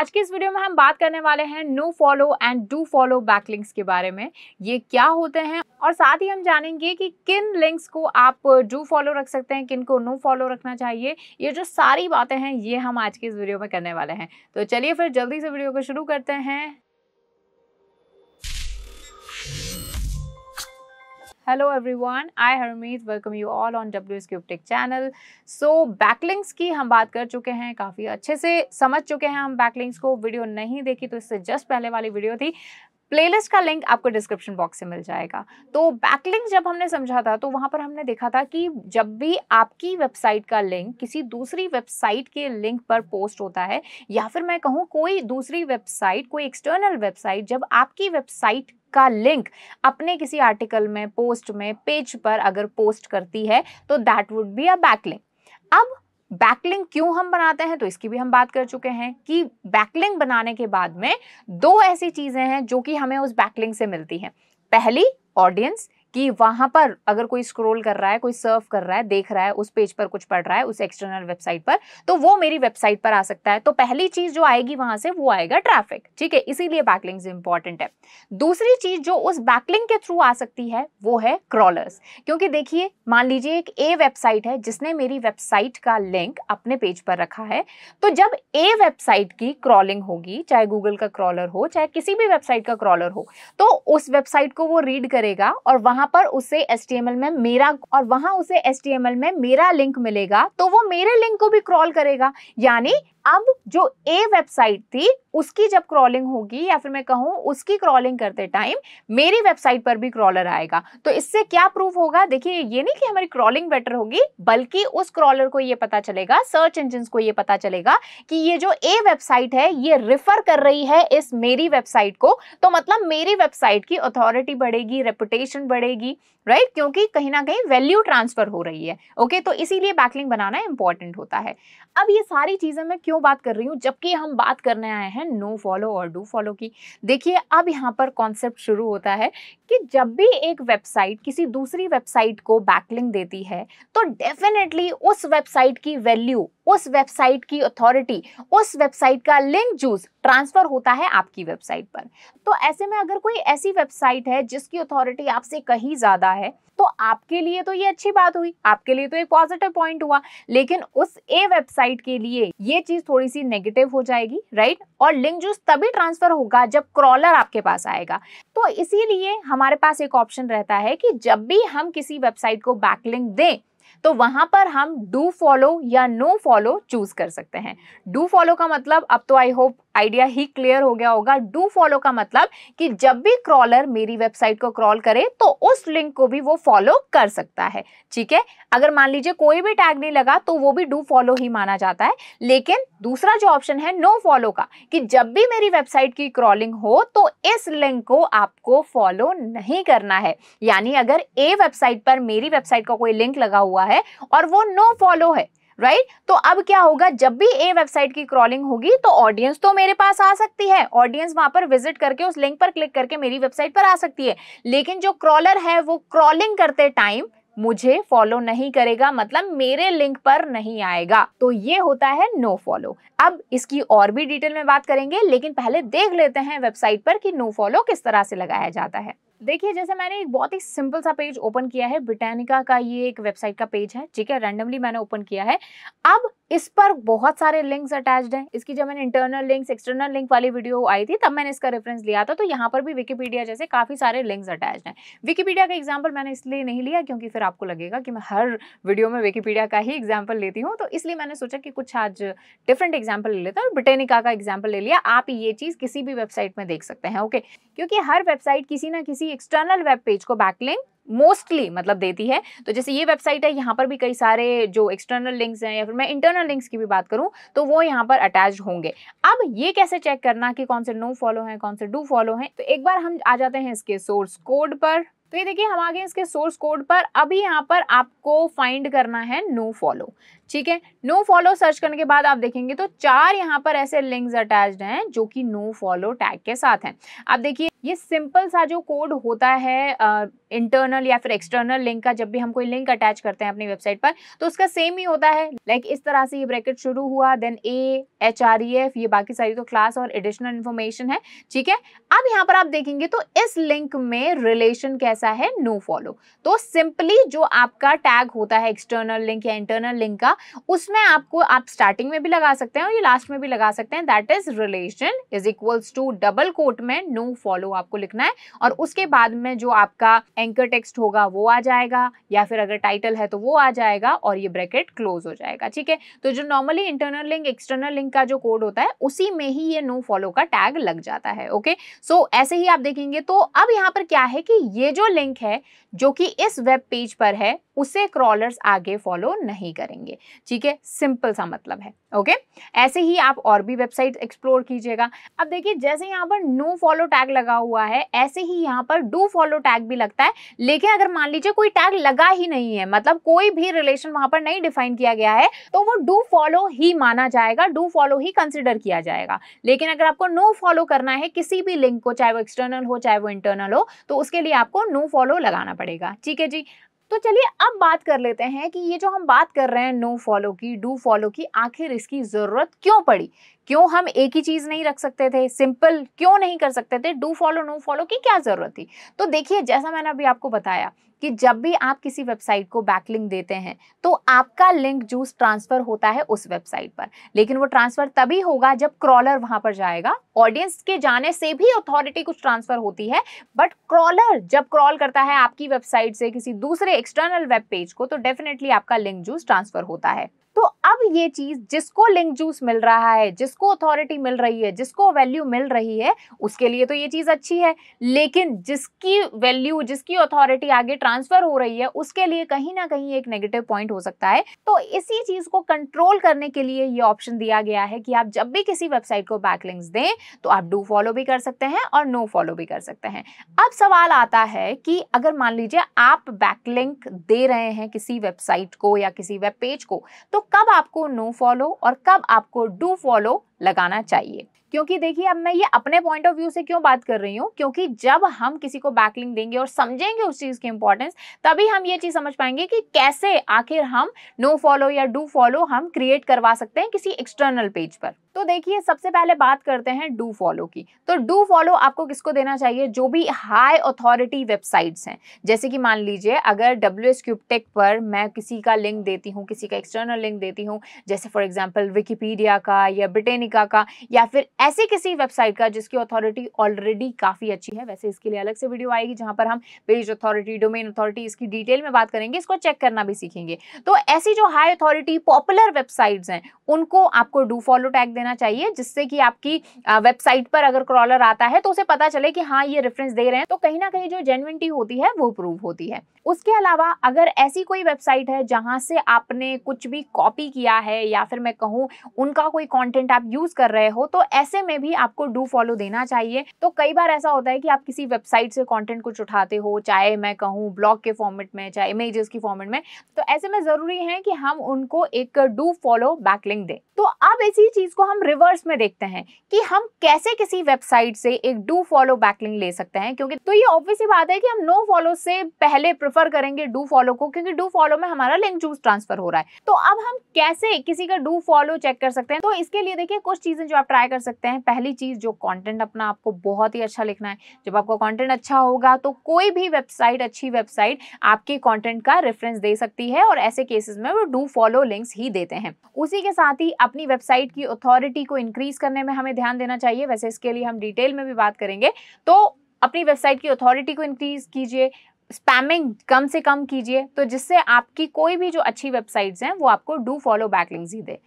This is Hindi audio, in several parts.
आज के इस वीडियो में हम बात करने वाले हैं no follow and do follow backlinks के बारे में ये क्या होते हैं और साथ ही हम जानेंगे कि किन लिंक्स को आप डू फॉलो रख सकते हैं किन को नो फॉलो रखना चाहिए ये जो सारी बातें हैं ये हम आज के इस वीडियो में करने वाले हैं तो चलिए फिर जल्दी से वीडियो को शुरू करते हैं hello everyone I Harmeet welcome you all on W S CubeTech channel so backlinks की हम बात कर चुके हैं काफ़ी अच्छे से समझ चुके हैं हम बैकलिंग्स को वीडियो नहीं देखी तो इससे जस्ट पहले वाली वीडियो थी प्लेलिस्ट का लिंक आपको डिस्क्रिप्शन बॉक्स से मिल जाएगा तो बैकलिंग जब हमने समझा था तो वहाँ पर हमने देखा था कि जब भी आपकी वेबसाइट का लिंक किसी दूसरी वेबसाइट के लिंक पर पोस्ट होता है या फिर मैं कहूँ कोई दूसरी वेबसाइट कोई एक्सटर्नल वेबसाइट जब आपकी वेबसाइट का लिंक अपने किसी आर्टिकल में पोस्ट में पेज पर अगर पोस्ट करती है तो that would be a backlink अब बैकलिंग क्यों हम बनाते हैं तो इसकी भी हम बात कर चुके हैं कि बैकलिंग बनाने के बाद में दो ऐसी चीज़ें हैं जो कि हमें उस बैकलिंग से मिलती हैं पहली ऑडियंस कि वहां पर अगर कोई स्क्रोल कर रहा है कोई सर्व कर रहा है देख रहा है उस पेज पर कुछ पढ़ रहा है उस एक्सटर्नल वेबसाइट पर तो वो मेरी वेबसाइट पर आ सकता है तो पहली चीज़ जो आएगी वहां से वो आएगा ट्रैफिक ठीक है इसीलिए बैकलिंग इंपॉर्टेंट है दूसरी चीज़ जो उस बैकलिंग के थ्रू आ सकती है वो है क्रॉलर्स क्योंकि देखिए मान लीजिए एक ए वेबसाइट है जिसने मेरी वेबसाइट का लिंक अपने पेज पर रखा है तो जब ए वेबसाइट की क्रॉलिंग होगी चाहे गूगल का क्रॉलर हो चाहे किसी भी वेबसाइट का क्रॉलर हो तो उस वेबसाइट को वो रीड करेगा और वहां वहां पर उसे एस में मेरा और वहां उसे एस में मेरा लिंक मिलेगा तो वो मेरे लिंक को भी क्रॉल करेगा यानी अब जो ए वेबसाइट थी उसकी जब क्रॉलिंग होगी या फिर मैं कहूँ उसकी क्रॉलिंग करते टाइम मेरी वेबसाइट पर भी क्रॉलर आएगा तो इससे क्या प्रूफ होगा देखिए ये नहीं कि हमारी क्रॉलिंग बेटर होगी बल्कि उस क्रॉलर को ये पता चलेगा सर्च इंजन को ये पता चलेगा कि ये जो ए वेबसाइट है ये रिफर कर रही है इस मेरी वेबसाइट को तो मतलब मेरी वेबसाइट की अथॉरिटी बढ़ेगी रेपुटेशन बढ़ेगी राइट right? क्योंकि कहीं ना कहीं वैल्यू ट्रांसफर हो रही है ओके okay? तो इसीलिए बैकलिंग बनाना इंपॉर्टेंट होता है अब ये सारी चीज़ें मैं क्यों बात कर रही हूँ जबकि हम बात करने आए हैं है नो फॉलो और डू फॉलो की देखिए अब यहाँ पर कॉन्सेप्ट शुरू होता है कि जब भी एक वेबसाइट किसी दूसरी वेबसाइट को बैकलिंग देती है तो डेफिनेटली उस वेबसाइट की वैल्यू उस वेबसाइट की अथॉरिटी उस वेबसाइट का लिंक जूस ट्रांसफर होता है आपकी वेबसाइट पर तो ऐसे में अगर कोई ऐसी वेबसाइट है जिसकी अथॉरिटी आपसे कहीं ज़्यादा है तो आपके लिए तो ये अच्छी बात हुई आपके लिए तो एक पॉजिटिव पॉइंट हुआ लेकिन उस ए वेबसाइट के लिए ये चीज़ थोड़ी सी नेगेटिव हो जाएगी राइट और और लिंक जूस तभी ट्रांसफर होगा जब क्रॉलर आपके पास आएगा तो इसीलिए हमारे पास एक ऑप्शन रहता है कि जब भी हम किसी वेबसाइट को बैकलिंक दें तो वहां पर हम डू फॉलो या नो फॉलो चूज कर सकते हैं डू फॉलो का मतलब अब तो आई होप आइडिया ही क्लियर हो गया होगा डू फॉलो का मतलब कि जब भी क्रॉलर मेरी वेबसाइट को क्रॉल करे तो उस लिंक को भी वो फॉलो कर सकता है ठीक है अगर मान लीजिए कोई भी टैग नहीं लगा तो वो भी डू फॉलो ही माना जाता है लेकिन दूसरा जो ऑप्शन है नो फॉलो का कि जब भी मेरी वेबसाइट की क्रॉलिंग हो तो इस लिंक को आपको फॉलो नहीं करना है यानी अगर ए वेबसाइट पर मेरी वेबसाइट का कोई लिंक लगा हुआ है और वो नो फॉलो है राइट right? तो अब क्या होगा जब भी ए वेबसाइट की क्रॉलिंग होगी तो ऑडियंस तो मेरे पास आ सकती है ऑडियंस वहां पर विजिट करके उस लिंक पर क्लिक करके मेरी वेबसाइट पर आ सकती है लेकिन जो क्रॉलर है वो क्रॉलिंग करते टाइम मुझे फॉलो नहीं करेगा मतलब मेरे लिंक पर नहीं आएगा तो ये होता है नो no फॉलो अब इसकी और भी डिटेल में बात करेंगे लेकिन पहले देख लेते हैं वेबसाइट पर कि नो no फॉलो किस तरह से लगाया जाता है देखिए जैसे मैंने एक बहुत ही सिंपल सा पेज ओपन किया है ब्रिटानिका का ये एक वेबसाइट का पेज है ठीक है रैंडमली मैंने ओपन किया है अब इस पर बहुत सारे लिंक्स अटैच्ड हैं इसकी जब मैंने इंटरनल लिंक्स एक्सटर्नल लिंक वाली वीडियो आई थी तब मैंने इसका रेफरेंस लिया था तो यहाँ पर भी विकीपीडिया जैसे काफ़ी सारे लिंक्स अटैच्ड हैं विकीपीडिया का एग्जाम्पल मैंने इसलिए नहीं लिया क्योंकि फिर आपको लगेगा कि मैं हर वीडियो में विकीपीडिया का ही एग्जाम्पल लेती हूँ तो इसलिए मैंने सोचा कि कुछ आज डिफरेंट एग्जाम्पल ले लेता हूँ ब्रिटेनिका का एग्जाम्पल ले लिया आप ये चीज़ किसी भी वेबसाइट में देख सकते हैं ओके क्योंकि हर वेबसाइट किसी ना किसी ही एक्सटर्नल वेब पेज को बैकलिंक मोस्टली मतलब देती है तो जैसे ये वेबसाइट है यहाँ पर भी कई सारे जो एक्सटर्नल लिंक्स हैं या फिर मैं इंटरनल लिंक्स की भी बात करूँ तो वो यहाँ पर अटैच होंगे अब ये कैसे चेक करना कि कौन से नो फॉलो हैं कौन से डू फॉलो हैं तो एक बार हम आ जाते हैं इसके सोर्स कोड पर तो ये देखिए हम आगे इसके सोर्स कोड पर अभी यहाँ पर आपको फाइंड करना है नो फॉलो ठीक है नो फॉलो सर्च करने के बाद आप देखेंगे तो चार यहाँ पर ऐसे लिंक्स अटैच्ड हैं जो कि नो फॉलो टैग के साथ हैं आप देखिए ये सिंपल सा जो कोड होता है इंटरनल या फिर एक्सटर्नल लिंक का जब भी हम कोई लिंक अटैच करते हैं अपनी वेबसाइट पर तो उसका सेम ही होता है लाइक like इस तरह से ये ब्रैकेट शुरू हुआ then a h r e f ये बाकी सारी तो क्लास और एडिशनल इन्फॉर्मेशन है ठीक है अब यहाँ पर आप देखेंगे तो इस लिंक में रिलेशन कैसा है नो no फॉलो तो सिंपली जो आपका टैग होता है एक्सटर्नल लिंक या इंटरनल लिंक का उसमें आपको आप स्टार्टिंग में भी लगा सकते हैं और ये लास्ट में भी लगा सकते हैं that is relation is equals to double quote में नो no फॉलो आपको लिखना है और उसके बाद में जो आपका एंकर टेक्स्ट होगा वो आ जाएगा या फिर अगर टाइटल है तो वो आ जाएगा और ये ब्रैकेट क्लोज हो जाएगा ठीक है तो जो normally internal link external link का जो कोड होता है उसी में ही ये नो no फॉलो का टैग लग जाता है ओके सो so, ऐसे ही आप देखेंगे तो अब यहाँ पर क्या है कि ये जो लिंक है जो कि इस वेब पेज पर है उसे क्रॉलर्स आगे फॉलो नहीं करेंगे ठीक है सिंपल सा मतलब है ओके ऐसे ही आप और भी वेबसाइट एक्सप्लोर कीजिएगा अब देखिए जैसे यहाँ पर नो फॉलो टैग लगा हुआ है ऐसे ही यहाँ पर डू फॉलो टैग भी लगता है लेकिन अगर मान लीजिए कोई टैग लगा ही नहीं है मतलब कोई भी रिलेशन वहां पर नहीं डिफाइन किया गया है तो वो डू फॉलो ही माना जाएगा डू फॉलो ही कंसिडर किया जाएगा लेकिन अगर आपको नो फॉलो करना है किसी भी लिंक को चाहे वो एक्सटर्नल हो चाहे वो इंटरनल हो तो उसके लिए आपको नो फॉलो लगाना पड़ेगा ठीक है जी तो चलिए अब बात कर लेते हैं कि ये जो हम बात कर रहे हैं नो फॉलो की डू फॉलो की आखिर इसकी ज़रूरत क्यों पड़ी क्यों हम एक ही चीज़ नहीं रख सकते थे सिंपल क्यों नहीं कर सकते थे डू फॉलो नो फॉलो की क्या ज़रूरत थी तो देखिए जैसा मैंने अभी आपको बताया कि जब भी आप किसी वेबसाइट को बैकलिंक देते हैं तो आपका लिंक जूस ट्रांसफर होता है उस वेबसाइट पर लेकिन वो ट्रांसफर तभी होगा जब क्रॉलर वहां पर जाएगा ऑडियंस के जाने से भी अथॉरिटी कुछ ट्रांसफर होती है बट क्रॉलर जब क्रॉल करता है आपकी वेबसाइट से किसी दूसरे एक्सटर्नल वेब पेज को तो डेफिनेटली आपका लिंक जूस ट्रांसफर होता है तो अब ये चीज जिसको लिंक जूस मिल रहा है जिसको अथॉरिटी मिल रही है जिसको वैल्यू मिल रही है उसके लिए तो ये चीज अच्छी है लेकिन जिसकी वैल्यू जिसकी अथॉरिटी आगे ट्रांसफर हो रही है उसके लिए कहीं ना कहीं एक नेगेटिव पॉइंट हो सकता है तो इसी चीज को कंट्रोल करने के लिए ये ऑप्शन दिया गया है कि आप जब भी किसी वेबसाइट को बैकलिंग्स दें तो आप डू फॉलो भी कर सकते हैं और नो फॉलो भी कर सकते हैं अब सवाल आता है कि अगर मान लीजिए आप बैकलिंक दे रहे हैं किसी वेबसाइट को या किसी वेब पेज को तो तो कब आपको नो फॉलो और कब आपको डू फॉलो लगाना चाहिए क्योंकि देखिए अब मैं ये अपने पॉइंट ऑफ व्यू से क्यों बात कर रही हूँ क्योंकि जब हम किसी को बैकलिंग देंगे और समझेंगे उस चीज़ की इंपॉर्टेंस तभी हम ये चीज़ समझ पाएंगे कि कैसे आखिर हम नो फॉलो या डू फॉलो हम क्रिएट करवा सकते हैं किसी एक्सटर्नल पेज पर तो देखिए सबसे पहले बात करते हैं डू फॉलो की तो डू फॉलो आपको किसको देना चाहिए जो भी हाई अथॉरिटी वेबसाइट्स हैं जैसे कि मान लीजिए अगर डब्ल्यू एस क्यूबटेक पर मैं किसी का लिंक देती हूँ किसी का एक्सटर्नल लिंक देती हूँ जैसे फॉर एग्जाम्पल विकीपीडिया का या ब्रिटेनिक अमेरिका का या फिर ऐसी किसी वेबसाइट का जिसकी अथॉरिटी ऑलरेडी काफ़ी अच्छी है वैसे इसके लिए अलग से वीडियो आएगी जहां पर हम पेज अथॉरिटी डोमेन अथॉरिटी इसकी डिटेल में बात करेंगे इसको चेक करना भी सीखेंगे तो ऐसी जो हाई अथॉरिटी पॉपुलर वेबसाइट हैं उनको आपको डू फॉलो टैग देना चाहिए जिससे कि आपकी वेबसाइट पर अगर क्रॉलर आता है तो उसे पता चले कि हाँ ये रेफरेंस दे रहे हैं तो कहीं ना कहीं जो जेनविनिटी होती है वो प्रूव होती है उसके अलावा अगर ऐसी कोई वेबसाइट है जहां से आपने कुछ भी कॉपी किया है या फिर मैं कहूँ उनका कोई कॉन्टेंट आप यूज यूज कर रहे हो तो ऐसे में भी आपको डू फॉलो देना चाहिए तो कई बार ऐसा होता है कि आप किसी वेबसाइट से कॉन्टेंट कुछ उठाते हो चाहे मैं कहूँ ब्लॉग के फॉर्मेट में चाहे इमेजेस की फॉर्मेट में तो ऐसे में ज़रूरी है कि हम उनको एक डू फॉलो बैकलिंग दें तो अब इसी चीज़ को हम रिवर्स में देखते हैं कि हम कैसे किसी वेबसाइट से एक डू फॉलो बैकलिंग ले सकते हैं क्योंकि तो ये ऑब्वियस बात है कि हम नो फॉलो से पहले प्रेफर करेंगे डू फॉलो को क्योंकि डू फॉलो में हमारा लिंक जूस ट्रांसफर हो रहा है तो अब हम कैसे किसी का डू फॉलो चेक कर सकते हैं तो इसके लिए देखिए कुछ चीज़ें जो आप ट्राई कर सकते हैं पहली चीज़ जो कॉन्टेंट अपना आपको बहुत ही अच्छा लिखना है जब आपका कॉन्टेंट अच्छा होगा तो कोई भी वेबसाइट अच्छी वेबसाइट आपके कॉन्टेंट का रेफरेंस दे सकती है और ऐसे केसेस में वो डू फॉलो लिंक्स ही देते हैं उसी के साथ ही अपनी वेबसाइट की अथॉरिटी को इंक्रीज करने में हमें ध्यान देना चाहिए वैसे इसके लिए हम डिटेल में भी बात करेंगे तो अपनी वेबसाइट की अथॉरिटी को इंक्रीज कीजिए स्पैमिंग कम से कम कीजिए तो जिससे आपकी कोई भी जो अच्छी वेबसाइट्स हैं वो आपको डू फॉलो बैक ही दे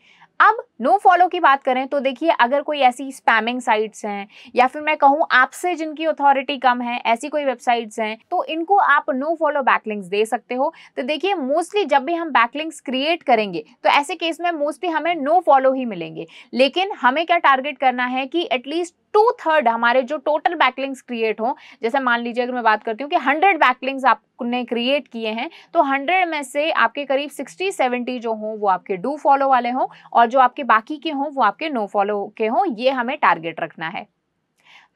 अब नो no फॉलो की बात करें तो देखिए अगर कोई ऐसी स्पैमिंग साइट्स हैं या फिर मैं कहूँ आपसे जिनकी अथॉरिटी कम है ऐसी कोई वेबसाइट्स हैं तो इनको आप नो फॉलो बैकलिंग्स दे सकते हो तो देखिए मोस्टली जब भी हम बैकलिंग्स क्रिएट करेंगे तो ऐसे केस में मोस्टली हमें नो no फॉलो ही मिलेंगे लेकिन हमें क्या टारगेट करना है कि एटलीस्ट टू थर्ड हमारे जो टोटल बैकलिंग्स क्रिएट हो जैसे मान लीजिए अगर मैं बात करती हूँ कि हंड्रेड बैकलिंग्स आपने क्रिएट किए हैं तो हंड्रेड में से आपके करीब सिक्सटी सेवेंटी जो हों वो आपके डू फॉलो वाले हों और जो आपके बाकी के हों वो आपके नो फॉलो के हों ये हमें टारगेट रखना है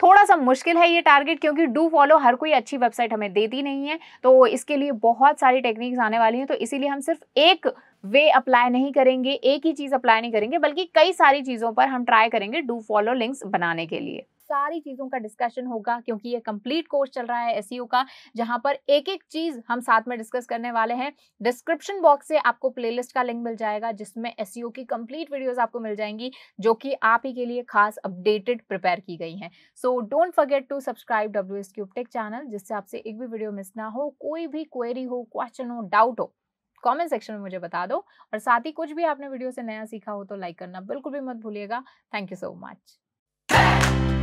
थोड़ा सा मुश्किल है ये टारगेट क्योंकि डू फॉलो हर कोई अच्छी वेबसाइट हमें देती नहीं है तो इसके लिए बहुत सारी टेक्निक्स आने वाली हैं तो इसीलिए हम सिर्फ एक वे अप्लाई नहीं करेंगे एक ही चीज़ अप्लाई नहीं करेंगे बल्कि कई सारी चीज़ों पर हम ट्राई करेंगे डू फॉलो लिंक्स बनाने के लिए सारी चीज़ों का डिस्कशन होगा क्योंकि ये कंप्लीट कोर्स चल रहा है एस e का जहां पर एक एक चीज़ हम साथ में डिस्कस करने वाले हैं डिस्क्रिप्शन बॉक्स से आपको प्लेलिस्ट का लिंक मिल जाएगा जिसमें एस e की कंप्लीट वीडियोज़ आपको मिल जाएंगी जो कि आप ही के लिए खास अपडेटेड प्रिपेयर की गई है so don't forget to subscribe W S CubeTech channel जिससे आपसे एक भी वीडियो मिस ना हो कोई भी क्वेरी हो क्वेश्चन हो डाउट हो कमेंट सेक्शन में मुझे बता दो और साथ ही कुछ भी आपने वीडियो से नया सीखा हो तो लाइक करना बिल्कुल भी मत भूलिएगा थैंक यू सो मच